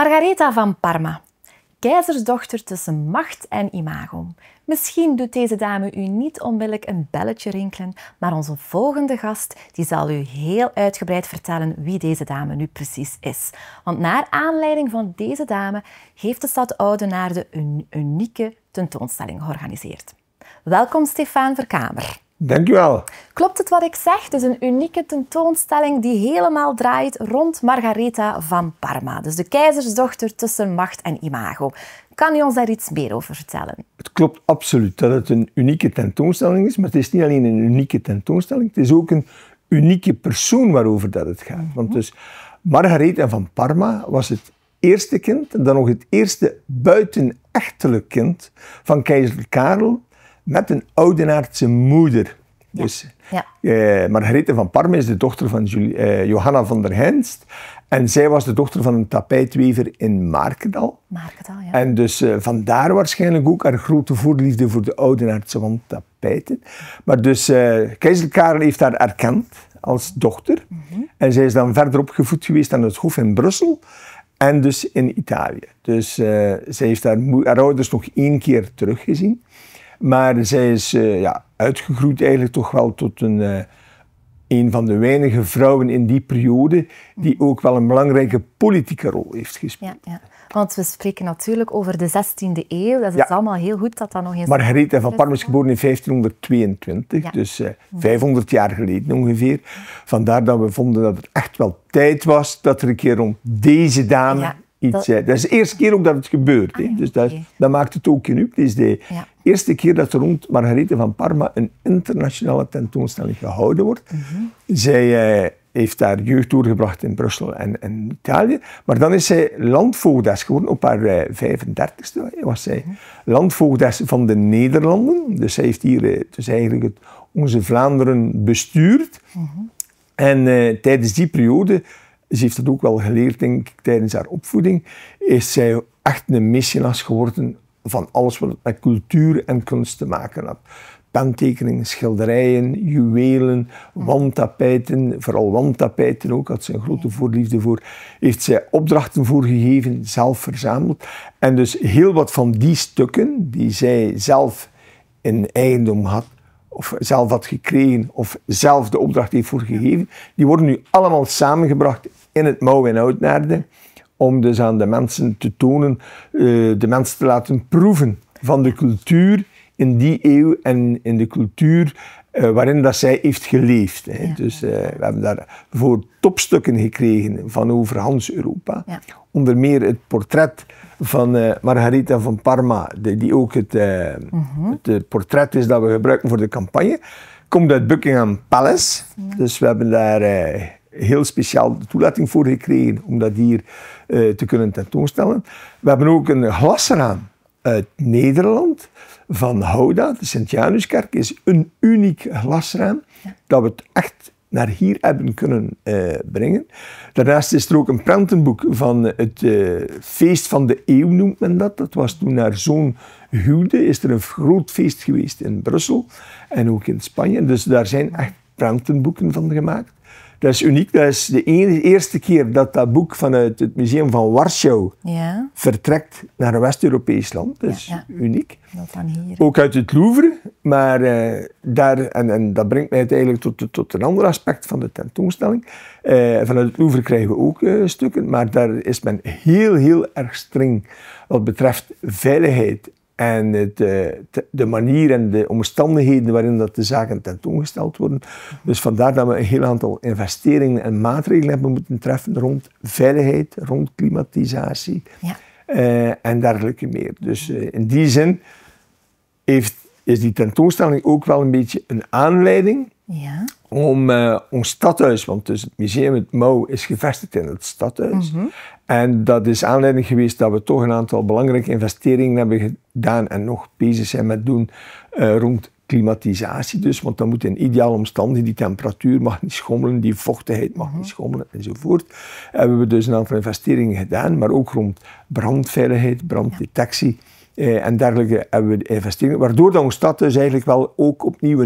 Margaretha van Parma, keizersdochter tussen macht en imago. Misschien doet deze dame u niet onmiddellijk een belletje rinkelen, maar onze volgende gast die zal u heel uitgebreid vertellen wie deze dame nu precies is. Want naar aanleiding van deze dame heeft de stad Oudenaarde een unieke tentoonstelling georganiseerd. Welkom Stefan Verkamer. Dankjewel. Klopt het wat ik zeg? Dus een unieke tentoonstelling die helemaal draait rond Margaretha van Parma. Dus de keizersdochter tussen macht en imago. Kan u ons daar iets meer over vertellen? Het klopt absoluut dat het een unieke tentoonstelling is. Maar het is niet alleen een unieke tentoonstelling. Het is ook een unieke persoon waarover dat het gaat. Want dus Margaretha van Parma was het eerste kind. En dan nog het eerste buitenechtelijk kind van keizer Karel met een oudenaardse moeder. Ja. Dus, Eh, Margarethe van Parme is de dochter van eh, Johanna van der Heinst. En zij was de dochter van een tapijtwever in Markendal. Markendal, ja. En dus eh, vandaar waarschijnlijk ook haar grote voorliefde voor de oudenaardse tapijten. Maar dus eh, keizer Karel heeft haar erkend als dochter. Mhm. En zij is dan verder opgevoed geweest aan het Hof in Brussel. En dus in Italië. Dus eh, zij heeft haar, haar ouders nog één keer teruggezien. Maar zij is eh, ja, uitgegroeid eigenlijk toch wel tot een, eh, een van de weinige vrouwen in die periode die mhm. ook wel een belangrijke politieke rol heeft gespeeld. Ja, Want we spreken natuurlijk over de 16e eeuw. Dat is allemaal heel goed dat dat nog eens... Margaretha van Parma is geboren in 1522, dus uh, eh, 500 mhm. jaar geleden ongeveer. Vandaar dat we vonden dat het echt wel tijd was dat er een keer om deze dame iets dat... Dat is de eerste keer ook dat het gebeurt. Ah, Dus dat, dat, maakt het ook genoeg. Het is de ja. eerste keer dat er rond Margarethe van Parma een internationale tentoonstelling gehouden wordt. Mhm. Zij eh, heeft daar jeugd doorgebracht in Brussel en, en Italië. Maar dan is zij landvoogdes geworden. Op haar 35ste eh, was zij mm landvoogdes van de Nederlanden. Dus zij heeft hier eh, dus eigenlijk het, onze Vlaanderen bestuurd. Mhm. En tijdens die periode ze heeft dat ook wel geleerd, denk ik, tijdens haar opvoeding, is zij echt een missionaris geworden van alles wat met cultuur en kunst te maken had. Pentekeningen, schilderijen, juwelen, wandtapijten, vooral wandtapijten ook, had ze een grote voorliefde voor. Heeft zij opdrachten voor gegeven, zelf verzameld. En dus heel wat van die stukken die zij zelf in eigendom had, of zelf had gekregen, of zelf de opdracht heeft voor gegeven, die worden nu allemaal samengebracht in het mouw en Oudnaarde om dus aan de mensen te tonen, eh, de mensen te laten proeven van de cultuur in die eeuw en in de cultuur eh, waarin dat zij heeft geleefd. Hè. dus eh, we hebben daarvoor topstukken gekregen van over Hans Europa. Ja. Onder meer het portret van uh, Margarita van Parma, die, ook het, mhm. het portret is dat we gebruiken voor de campagne, komt uit Buckingham Palace. Dus we hebben daar heel speciaal de toelating voor gekregen om dat hier eh, te kunnen tentoonstellen. We hebben ook een glasraam uit Nederland van Houda. De Sint-Januskerk is een uniek glasraam dat we het echt naar hier hebben kunnen eh, brengen. Daarnaast is er ook een prentenboek van het eh, feest van de eeuw, noemt men dat. Dat was toen naar Zoon huwde, is er een groot feest geweest in Brussel en ook in Spanje. Dus daar zijn echt prentenboeken van gemaakt. Dat is uniek. Dat is de eerste keer dat dat boek vanuit het museum van Warschau ja. vertrekt naar een West-Europees land. Dat is uniek. hier. Ook uit het Louvre. Maar eh, daar, en, en, dat brengt mij eigenlijk tot, tot een ander aspect van de tentoonstelling. Eh, vanuit het Louvre krijgen we ook eh, stukken, maar daar is men heel, heel erg streng wat betreft veiligheid en eh, de manier en de omstandigheden waarin dat de zaken tentoongesteld worden. Dus vandaar dat we een heel aantal investeringen en maatregelen hebben moeten treffen rond veiligheid, rond klimatisatie ja. uh, en dergelijke meer. Dus eh, in die zin heeft, is die tentoonstelling ook wel een beetje een aanleiding ja om eh, ons stadhuis, want dus het museum het Mouw is gevestigd in het stadhuis. Mhm. En dat is aanleiding geweest dat we toch een aantal belangrijke investeringen hebben gedaan en nog bezig zijn met doen eh, rond klimatisatie dus, want dan moet in ideale omstandigheden, die temperatuur mag niet schommelen, die vochtigheid mag niet mhm. schommelen enzovoort. Hebben we dus een aantal investeringen gedaan, maar ook rond brandveiligheid, branddetectie eh, en dergelijke hebben we investeringen, waardoor dan ons stadhuis eigenlijk wel ook opnieuw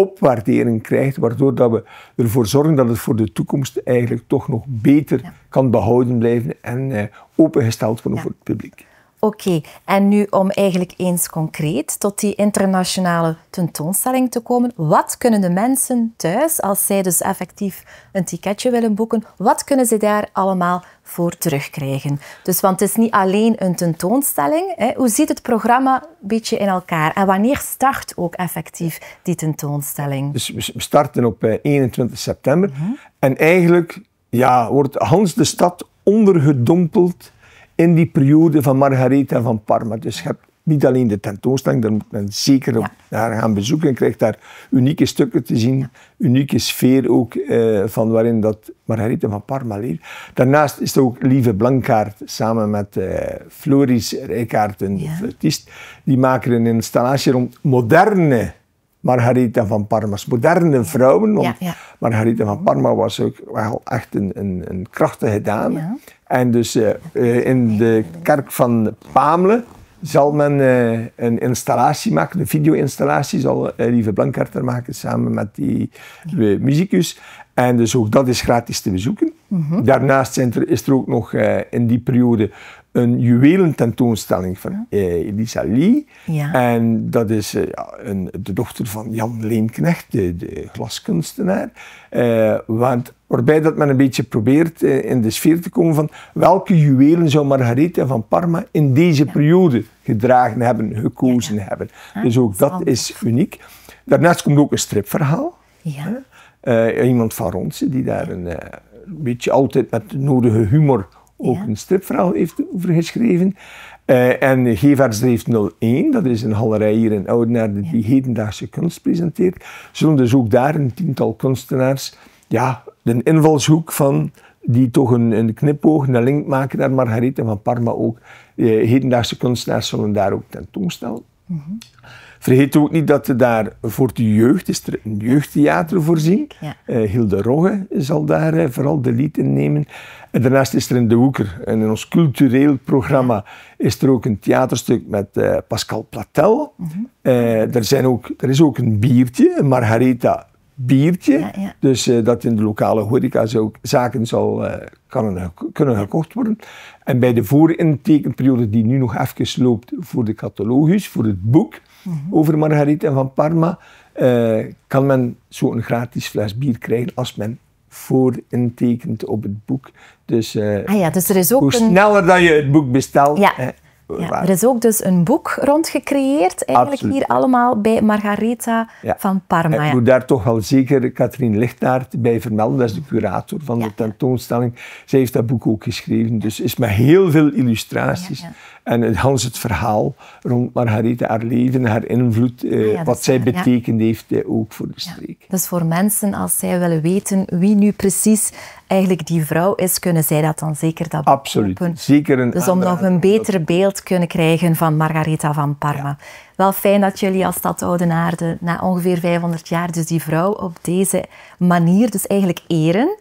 opwaardering krijgt, waardoor dat we ervoor zorgen dat het voor de toekomst eigenlijk toch nog beter kan behouden blijven en eh, opengesteld worden voor het publiek. Oké, en nu om eigenlijk eens concreet tot die internationale tentoonstelling te komen. Wat kunnen de mensen thuis, als zij dus effectief een ticketje willen boeken, wat kunnen ze daar allemaal voor terugkrijgen? Dus, want het is niet alleen een tentoonstelling. Hè. Hoe ziet het programma een beetje in elkaar? En wanneer start ook effectief die tentoonstelling? Dus we starten op 21 eh, september. Mhm. En eigenlijk ja, wordt Hans de stad ondergedompeld in die periode van Margaretha van Parma. Dus je hebt niet alleen de tentoonstelling, daar moet men zeker op naar gaan bezoeken. Je krijgt daar unieke stukken te zien, unieke sfeer ook eh, van waarin dat Margaretha van Parma leert. Daarnaast is er ook Lieve Blankaart samen met eh, Floris Rijkaard, een ja. Die maken een installatie rond moderne Margaretha van Parma's moderne vrouwen. Want Margaretha van Parma was ook wel echt een, een, een krachtige dame. En dus eh, eh, in de kerk van Pamelen zal men eh, een installatie maken, een video-installatie zal Lieve er maken samen met die muzikus. En dus ook dat is gratis te bezoeken. Mhm. Daarnaast is er ook nog eh, in die periode een juwelententoonstelling van uh, Elisa Lee. En dat is eh, een, de dochter van Jan Leenknecht, de, de glaskunstenaar. want, waarbij dat men een beetje probeert in de sfeer te komen van welke juwelen zou Margarethe van Parma in deze periode gedragen hebben, gekozen hebben. Ah, dus ook dat is uniek. Daarnaast komt ook een stripverhaal. Ja. Eh, iemand van Ronsen, die daar eh, een beetje altijd met de nodige humor ook een stripverhaal heeft over geschreven. Eh, en Gevers heeft 01, dat is een galerij hier in Oudenaarde die hedendaagse kunst presenteert. Zullen dus ook daar een tiental kunstenaars ja, de invalshoek van die toch een, een knipoog, een link maken naar Margarethe van Parma ook. Eh, hedendaagse kunstenaars zullen daar ook tentoonstellen. Mm -hmm. Vergeet ook niet dat er daar voor de jeugd is er een jeugdtheater voorzien. Ja. Eh, Hilde Rogge zal daar eh, vooral de lied in nemen. En daarnaast is er in De Hoeker, en in ons cultureel programma, is er ook een theaterstuk met eh, Pascal Platel. Mm er, zijn ook, er is ook een biertje, een Margareta biertje. Dus eh, dat in de lokale horeca zo, zaken zal, eh, kunnen gekocht worden. En bij de voorintekenperiode die nu nog even loopt voor de catalogus, voor het boek mhm. over Margarita en van Parma, eh, kan men zo'n gratis fles bier krijgen als men voorintekent op het boek. Dus, ah ja, dus er is ook hoe een... sneller dat je het boek bestelt... Ja, er is ook dus een boek rondgecreëerd eigenlijk hier allemaal bij Margaretha van Parma. ik moet daar toch wel zeker Katrien Lichtnaert bij vermelden, dat is de curator van de tentoonstelling. Zij heeft dat boek ook geschreven, dus is met heel veel illustraties en Hans het verhaal rond Margarita, haar leven, haar invloed, eh, ah wat zij betekend heeft eh, ook voor de streek. Ja. Dus voor mensen, als zij willen weten wie nu precies eigenlijk die vrouw is, kunnen zij dat dan zeker dat Absoluut. Zeker een dus om nog een beter beeld kunnen krijgen van Margaretha van Parma. Wel fijn dat jullie als stad Oudenaarde na ongeveer 500 jaar dus die vrouw op deze manier dus eigenlijk eren.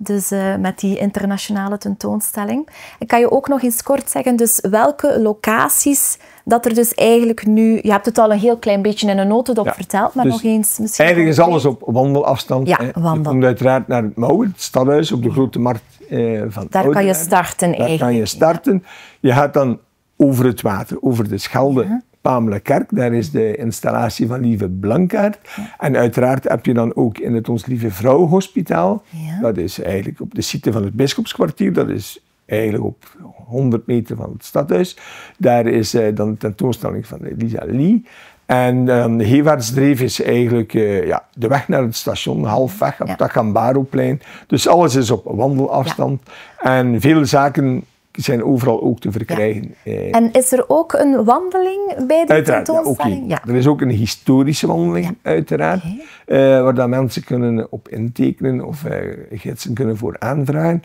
Dus eh, met die internationale tentoonstelling. Ik kan je ook nog eens kort zeggen, dus welke locaties dat er dus eigenlijk nu... Je hebt het al een heel klein beetje in een notendop verteld, maar dus nog eens misschien... Eigenlijk is alles op wandelafstand. Ja, wandel. Je komt uiteraard naar het Mouwen, het stadhuis, op de Grote Markt eh, van Daar kan je starten Daar eigenlijk. Daar kan je starten. Je gaat dan over het water, over de Schelde, Pamela Kerk, daar is de installatie van Lieve Blankaert. En uiteraard heb je dan ook in het Ons Lieve Vrouw Hospitaal. Dat is eigenlijk op de site van het Bischopskwartier, dat is eigenlijk op 100 meter van het stadhuis. Daar is eh, dan de tentoonstelling van Elisa Lee. En um, ehm, Heewaardsdreef is eigenlijk eh, ja, de weg naar het station, halfweg op ja. het Acambaroplein. Dus alles is op wandelafstand. En veel zaken zijn overal ook te verkrijgen. Eh, en is er ook een wandeling bij de tentoonstelling? Ja, Er is ook een historische wandeling, uiteraard. Eh, waar dat mensen kunnen op intekenen of eh, gidsen kunnen voor aanvragen.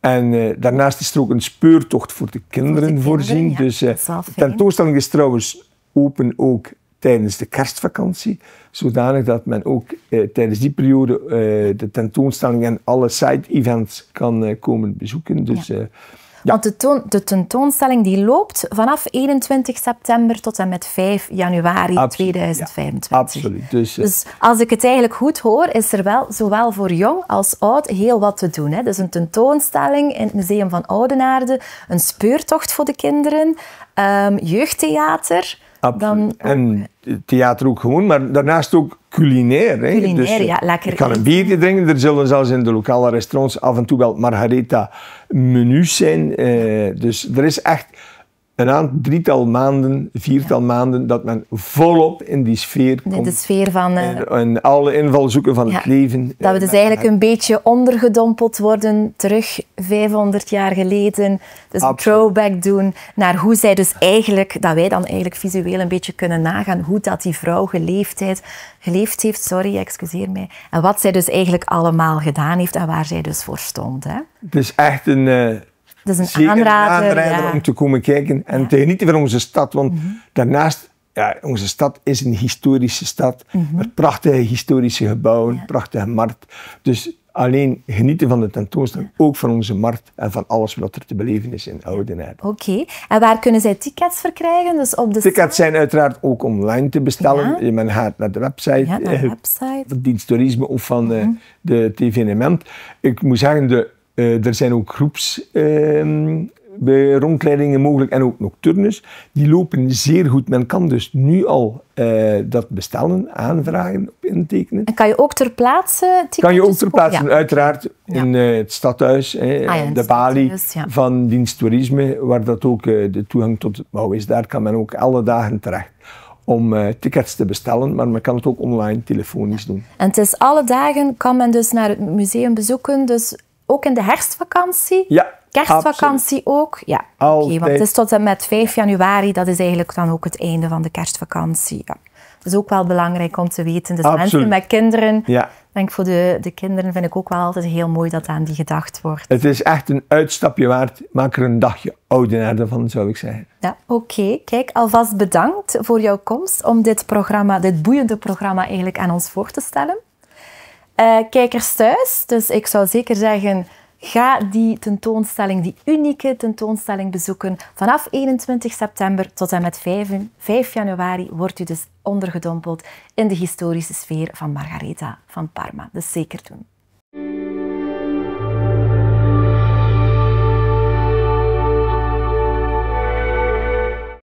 En daarnaast is er ook een speurtocht voor de kinderen, voorzien. dus de tentoonstelling is trouwens open ook tijdens de kerstvakantie, zodanig dat men ook tijdens die periode eh, de tentoonstelling en alle side-events kan komen bezoeken. Dus ja. Want de, de, tentoonstelling die loopt vanaf 21 september tot en met 5 januari 2025. absoluut. Dus, eh, dus, als ik het eigenlijk goed hoor, is er wel zowel voor jong als oud heel wat te doen. Hè? Dus een tentoonstelling in het Museum van Oudenaarde, een speurtocht voor de kinderen, ehm, jeugdtheater. Dan en theater ook gewoon, maar daarnaast ook culinair. Hè? Culinair, dus, ja, eh, lekker. Je kan een biertje drinken. Er zullen zelfs in de lokale restaurants af en toe wel margarita menus zijn. Eh, dus er is echt een aantal, drietal maanden, viertal maanden, dat men volop in die sfeer komt. in de sfeer van... en, eh, alle invalzoeken van het leven. Dat we eh, dus eigenlijk een beetje ondergedompeld worden, terug 500 jaar geleden. Dus een throwback doen naar hoe zij dus eigenlijk, dat wij dan eigenlijk visueel een beetje kunnen nagaan, hoe dat die vrouw geleefdheid, geleefd heeft, sorry, excuseer mij. En wat zij dus eigenlijk allemaal gedaan heeft en waar zij dus voor stond. Hè? Het is echt een... Eh, dat is een Zeker aanrader, om te komen kijken en te genieten van onze stad. Want mhm. daarnaast, ja, onze stad is een historische stad mhm. met prachtige historische gebouwen, prachtige markt. Dus alleen genieten van de tentoonstelling, ook van onze markt en van alles wat er te beleven is in Oudenaarde. Oké, en waar kunnen zij tickets verkrijgen? Dus op de tickets zijn uiteraard ook online te bestellen. Ja. Men gaat naar de website, ja, de eh, website. van Dienst Toerisme of van de, mhm. de TVNMM. Ik moet zeggen, de eh, er zijn ook groeps ehm, bij rondleidingen mogelijk en ook nocturnes. Die lopen zeer goed. Men kan dus nu al eh, dat bestellen, aanvragen, intekenen. En kan je ook ter plaatse tickets Kan je ook ter plaatse, uiteraard eh, ah in het stadhuis, de balie van dienst toerisme, waar dat ook de toegang tot het bouw is. Daar kan men ook alle dagen terecht om tickets te bestellen, maar men kan het ook online telefonisch doen. En het is alle dagen kan men dus naar het museum bezoeken, dus ook in de herfstvakantie? Ja. Kerstvakantie ook? Ja. Okay, want het is tot en met 5 januari, dat is eigenlijk dan ook het einde van de kerstvakantie. Ja. Dat is ook wel belangrijk om te weten. Dus mensen met kinderen, ja. denk voor de, de kinderen vind ik ook wel altijd heel mooi dat aan die gedacht wordt. Het is echt een uitstapje waard. Maak er een dagje ouder van, zou ik zeggen. Ja, oké. Kijk, alvast bedankt voor jouw komst om dit programma, dit boeiende programma eigenlijk aan ons voor te stellen. Eh, kijkers thuis, dus ik zou zeker zeggen, ga die tentoonstelling, die unieke tentoonstelling bezoeken. Vanaf 21 september tot en met 5, 5 januari wordt u dus ondergedompeld in de historische sfeer van Margaretha van Parma. Dus zeker doen.